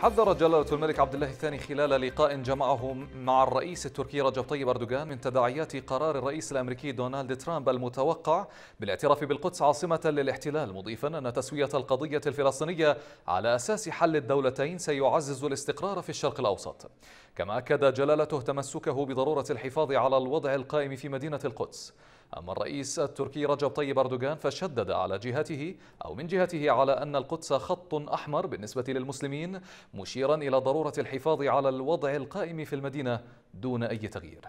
حذر جلالة الملك عبد الله الثاني خلال لقاء جمعه مع الرئيس التركي رجب طيب أردوغان من تداعيات قرار الرئيس الأمريكي دونالد ترامب المتوقع بالاعتراف بالقدس عاصمة للاحتلال مضيفا أن تسوية القضية الفلسطينية على أساس حل الدولتين سيعزز الاستقرار في الشرق الأوسط كما أكد جلالته تمسكه بضرورة الحفاظ على الوضع القائم في مدينة القدس أما الرئيس التركي رجب طيب أردوغان فشدد على جهته أو من جهته على أن القدس خط أحمر بالنسبة للمسلمين مشيرا إلى ضرورة الحفاظ على الوضع القائم في المدينة دون أي تغيير